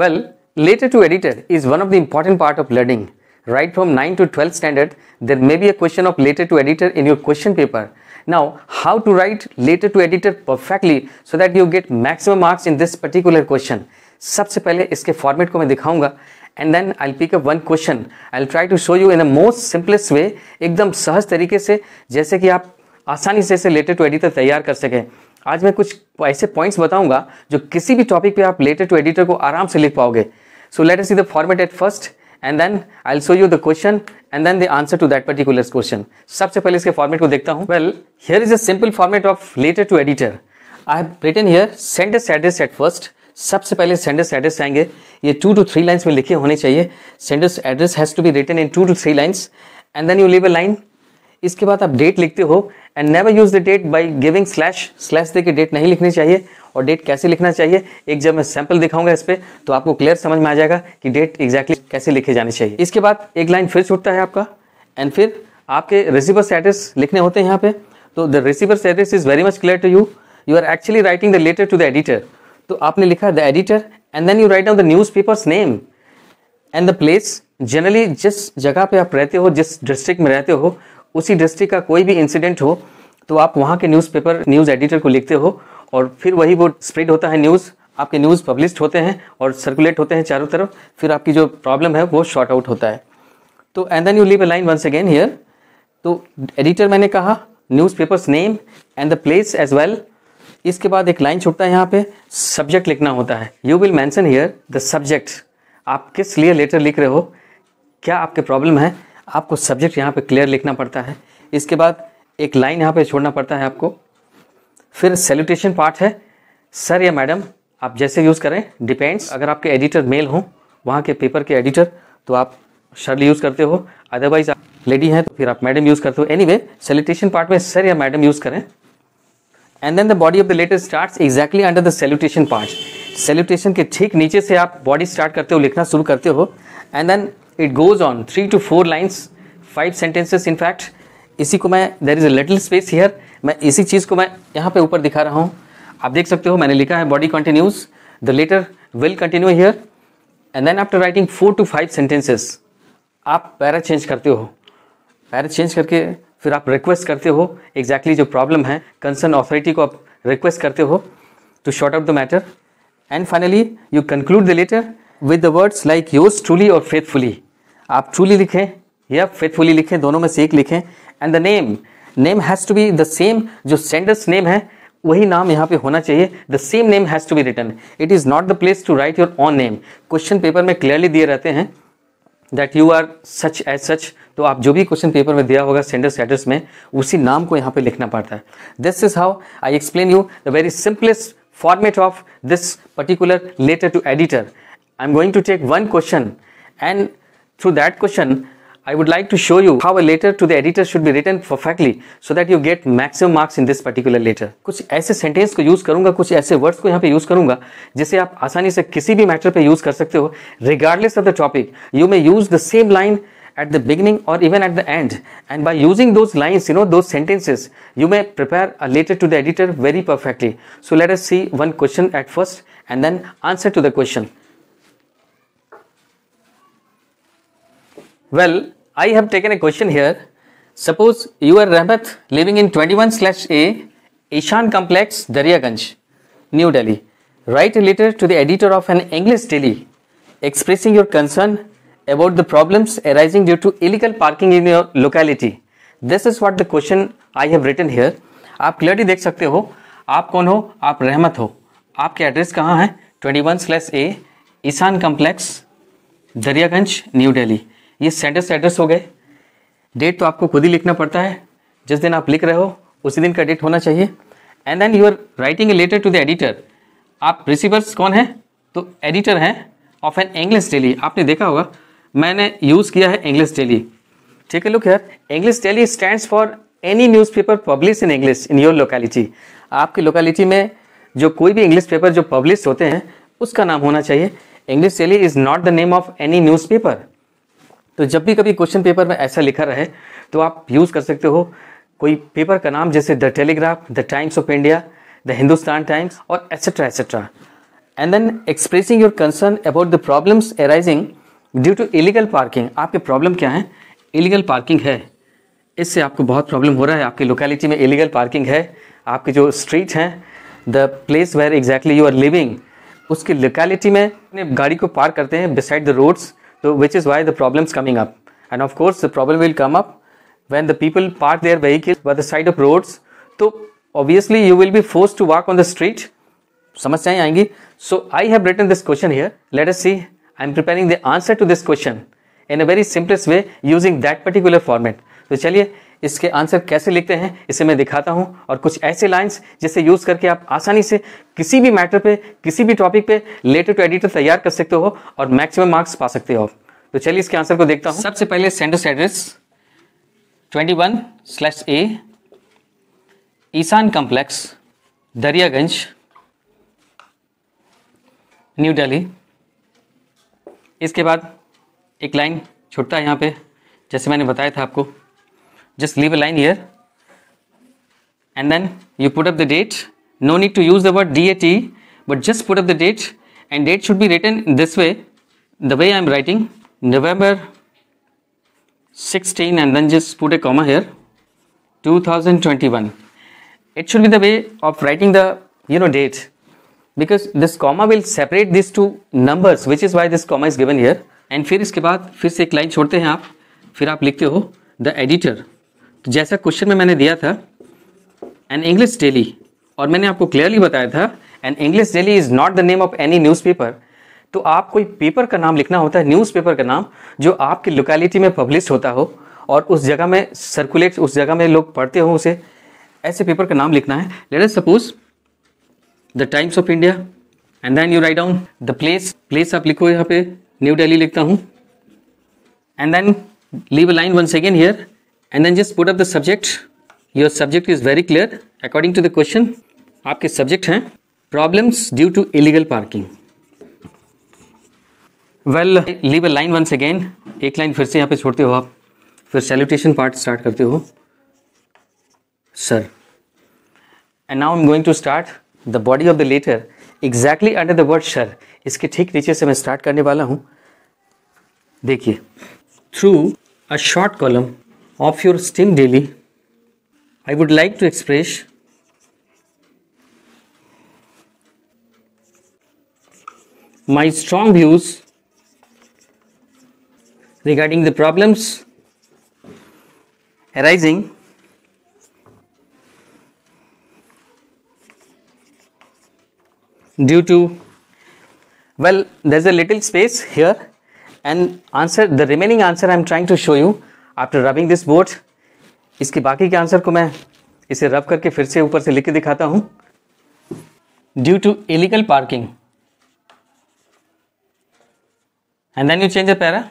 Well, letter to editor is one of the important part of learning. Right from 9 to 12 standard, there may be a question of letter to editor in your question paper. Now, how to write letter to editor perfectly so that you get maximum marks in this particular question. सबसे पहले इसके format को मैं दिखाऊंगा and then I pick up one question I try to show you in a most simplest way एकदम सहज तरीके से जैसे कि आप आसानी से इसे लेटर टू एडिटर तैयार कर सकें आज मैं कुछ ऐसे पॉइंट्स बताऊंगा जो किसी भी टॉपिक पे आप लेटर टू एडिटर को आराम से लिख पाओगे so let see the format at first and then I show you the question and then the answer to that particular question सबसे पहले इसके फॉर्मेट को देखता हूँ well here is a simple format of letter to editor I have written here address at first सबसे पहले sender's address आएंगे ये टू टू थ्री लाइन्स में लिखे होने चाहिए sender's address has to be written in two two three lines and then you leave a line इसके बाद आप डेट लिखते हो and never use the date by giving slash slash दे के डेट नहीं लिखनी चाहिए और डेट कैसे लिखना चाहिए एक जब मैं सैंपल दिखाऊंगा इस पर तो आपको क्लियर समझ में आ जाएगा कि डेट एग्जैक्टली कैसे लिखे जाने चाहिए इसके बाद एक लाइन फिर छूटता है आपका एंड फिर आपके रिसीवर स्टेटस लिखने होते हैं यहाँ पे तो the receiver status is very much clear to you you are actually writing the letter to the editor तो आपने लिखा the editor and then you write on the newspaper's name and the place generally जिस जगह पे आप रहते हो जिस डिस्ट्रिक्ट में रहते हो उसी डिस्ट्रिक्ट का कोई भी इंसिडेंट हो तो आप वहाँ के न्यूज़पेपर न्यूज़ एडिटर को लिखते हो और फिर वही वो स्प्रेड होता है न्यूज़ आपके न्यूज़ पब्लिश होते हैं और सर्कुलेट होते हैं चारों तरफ फिर आपकी जो प्रॉब्लम है वो शॉर्ट आउट होता है तो and then you leave a line once again here तो एडिटर मैंने कहा newspaper's name and the place as well इसके बाद एक लाइन छूटता है यहाँ पे सब्जेक्ट लिखना होता है you will mention here the subject आप किस लिए लेटर लिख रहे हो क्या आपके प्रॉब्लम है आपको सब्जेक्ट यहाँ पे क्लियर लिखना पड़ता है इसके बाद एक लाइन यहाँ पे छोड़ना पड़ता है आपको फिर सैल्यूटेशन पार्ट है सर या मैडम आप जैसे यूज़ करें डिपेंड्स अगर आपके एडिटर मेल हों वहाँ के पेपर के एडिटर तो आप शर्ल यूज़ करते हो अदरवाइज आप लेडी हैं तो फिर आप मैडम यूज़ करते हो एनी वे सैल्यूटेशन पार्ट में सर या मैडम यूज़ करें and then the body of the letter start exactly under the salutation part salutation के ठीक नीचे से आप बॉडी स्टार्ट करते हो लिखना शुरू करते हो and then it goes on three two four lines five sentences in fact इसी को मैं there is a little space here मैं इसी चीज़ को मैं यहाँ पे ऊपर दिखा रहा हूँ आप देख सकते हो मैंने लिखा है body continues the letter will continue here and then after writing four two five sentences आप पैरा चेंज करते हो पैरा चेंज करके फिर आप रिक्वेस्ट करते हो एग्जैक्टली exactly जो प्रॉब्लम है कंसर्न ऑथोरिटी को आप रिक्वेस्ट करते हो to sort out the matter and finally you conclude the letter with the words like yours truly और फेथफुली आप ट्रूली लिखें या फेथफुली लिखें दोनों में से एक लिखें and the name name has to be the same जो सेंडर्स नेम है वही नाम यहाँ पे होना चाहिए the same name has to B written it is not the place to write your own name question paper में क्लियरली दिए रहते हैं that you are such as such तो आप जो भी क्वेश्चन पेपर में दिया होगा सेंडर्स एड्रेस में उसी नाम को यहाँ पे लिखना पड़ता है this is how I explain you the very simplest format of this particular letter to editor I am going to take one question and Through that question, I would like to show you how a letter to the editor should be written perfectly so that you get maximum marks in this particular letter. कुछ ऐसे sentence को use करूँगा कुछ ऐसे words को यहाँ पे use करूँगा जिसे आप आसानी से किसी भी मैटर पे यूज़ कर सकते हो regardless of the topic you may use the same line at the beginning or even at the end and by using those lines you know those sentences you may prepare a letter to the editor very perfectly so let us see one question at first and then answer to the question Well, I have taken a question here. Suppose you are Rahmat living in 21 A, Ishan complex, Daryaganj, New Delhi. Write a letter to the editor of an English daily expressing your concern about the problems arising due to illegal parking in your locality. this is what the question i have written here aap clearly dekh sakte ho aap कौन ho aap rahmat ho aapke address kahan hai 21/a ishan complex Ishan complex Daryaganj new ये sentence address हो गए date तो आपको खुद ही लिखना पड़ता है जिस दिन आप लिख रहे हो उसी दिन का डेट होना चाहिए and then you are writing a letter to the editor आप रिसीवर्स कौन हैं तो एडिटर हैं ऑफ एन इंग्लिश डेली आपने देखा होगा मैंने यूज़ किया है इंग्लिश डेली ठीक है लुक यार English daily stand for any newspaper publish in English in your locality आपकी लोकेलिटी में जो कोई भी इंग्लिश पेपर जो पब्लिश होते हैं उसका नाम होना चाहिए English daily is not the name of any newspaper तो जब भी कभी क्वेश्चन पेपर में ऐसा लिखा रहे तो आप यूज़ कर सकते हो कोई पेपर का नाम जैसे the Telegraph the Times of India the Hindustan Times और etcetera etcetera and then expressing your concern about the problems arising due to illegal parking आपके प्रॉब्लम क्या है इलीगल पार्किंग है इससे आपको बहुत प्रॉब्लम हो रहा है आपकी लोकेलिटी में इलीगल पार्किंग है आपके जो स्ट्रीट हैं the place where exactly you are living उसकी लोकेलिटी में अपने गाड़ी को पार्क करते हैं beside the roads so which is why the problem's coming up and of course the problem will come up when the people park their vehicles by the side of roads so obviously you will be forced to walk on the street so i have written this question here let us see i am preparing the answer to this question in a very simplest way using that particular format. तो चलिए इसके answer कैसे लिखते हैं इसे मैं दिखाता हूँ और कुछ ऐसे लाइंस जिसे यूज़ करके आप आसानी से किसी भी मैटर पे किसी भी टॉपिक पे लेटर टू एडिटर तैयार कर सकते हो और मैक्सिमम मार्क्स पा सकते हो तो चलिए इसके आंसर को देखता हूँ सबसे पहले sender's address twenty one slash A Ishan complex Daryaganj New Delhi इसके बाद एक लाइन छुटता है यहाँ पे जैसे मैंने बताया था आपको just leave a line here and then you put up the date no need to use the word date but just put up the date and date should be written this way the way i'm writing november 16 and then just put a comma here 2021 it should be the way of writing the you know date because this comma will separate these two numbers which is why this comma is given here and फिर इसके बाद फिर से एक line. छोड़ते हैं आप फिर आप तो जैसा क्वेश्चन में मैंने दिया था एन इंग्लिश डेली और मैंने आपको क्लियरली बताया था an English daily is not the name of any newspaper तो आप कोई पेपर का नाम लिखना होता है न्यूज़पेपर का नाम जो आपकी लोकेलिटी में पब्लिश होता हो और उस जगह में सर्कुलेट उस जगह में लोग पढ़ते हो उसे ऐसे पेपर का नाम लिखना है let us suppose the Times of India and then you write down the place place आप लिखो यहाँ पे न्यू डेली लिखता हूँ and then leave a line once again here and then just put up the subject your subject is very clear according to the question आपके subject हैं problems due to illegal parking well leave a line once again एक लाइन फिर से यहाँ पे छोड़ते हो आप फिर सेल्यूटेशन पार्ट स्टार्ट करते हो sir and now am going to start the body of the letter exactly under the word sir इसके ठीक नीचे से मैं स्टार्ट करने वाला हूँ देखिए through a short column of your steam daily, I would like to express my strong views regarding the problems arising due to well there's a little space here and answer the remaining answer i'm trying to show you after rubbing this board इसके बाकी के answer को मैं इसे रब करके फिर से ऊपर से लिख के दिखाता हूं due to illegal parking and then you change a para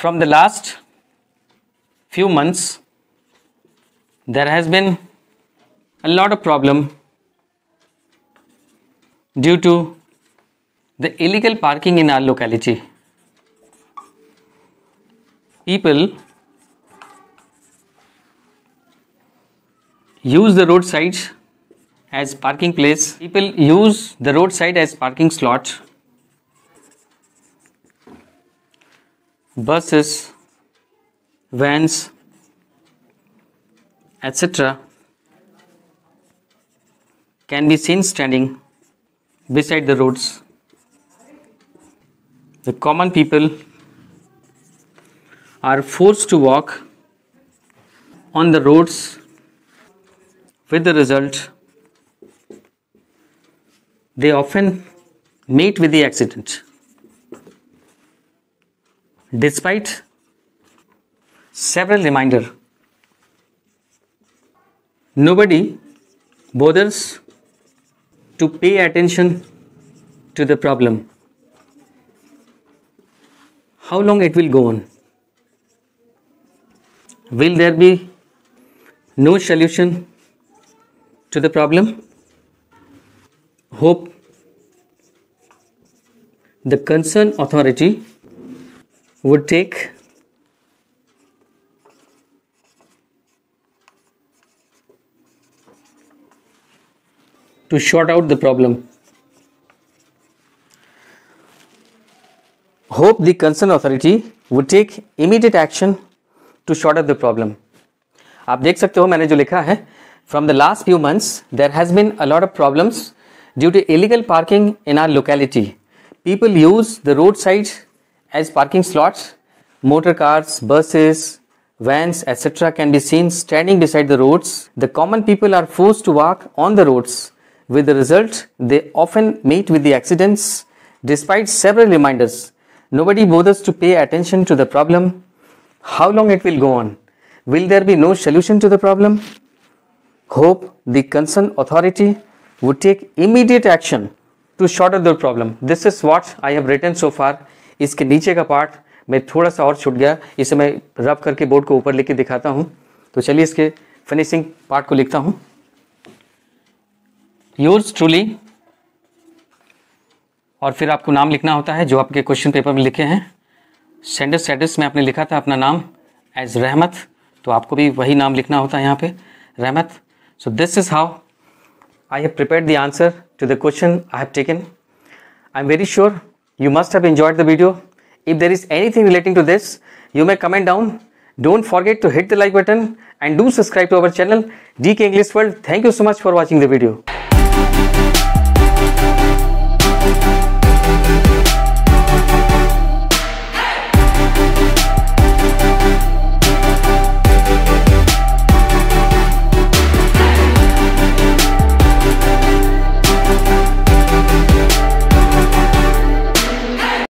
from the last few months there has been a lot of problem due to the illegal parking in our locality people use the roadside as parking place. People use the roadside as parking slot. Buses, vans, etc. can be seen standing beside the roads. The common people are forced to walk on the roads with the result they often meet with the accident despite several reminder nobody bothers to pay attention to the problem how long it will go on will there be no solution to the problem. Hope the concern authority would take to sort out the problem. Hope the concern authority would take immediate action to sort out the problem. आप देख सकते हो मैंने जो लिखा है From the last few months, there has been a lot of problems due to illegal parking in our locality. People use the roadside as parking slots. Motor cars, buses, vans, etc. can be seen standing beside the roads. The common people are forced to walk on the roads. With the result, they often meet with the accidents. Despite several reminders, nobody bothers to pay attention to the problem. How long it will go on? Will there be no solution to the problem? hope the concerned authority would take immediate action to shorter the problem. This is what I have written so far. इसके नीचे का part मैं थोड़ा सा और छूट गया इसे मैं रब करके बोर्ड को ऊपर लेके दिखाता हूँ तो चलिए इसके फिनिशिंग पार्ट को लिखता हूँ योर्स ट्रूली और फिर आपको नाम लिखना होता है जो आपके क्वेश्चन पेपर में लिखे हैं सेंडर स्टेटस में आपने लिखा था अपना नाम एज रहमत तो आपको भी वही नाम लिखना होता है यहाँ पे रहमत So this is how I have prepared the answer to the question I have taken. I am very sure you must have enjoyed the video. If there is anything relating to this, you may comment down. Don't forget to hit the like button and do subscribe to our channel DK English World. Thank you so much for watching the video.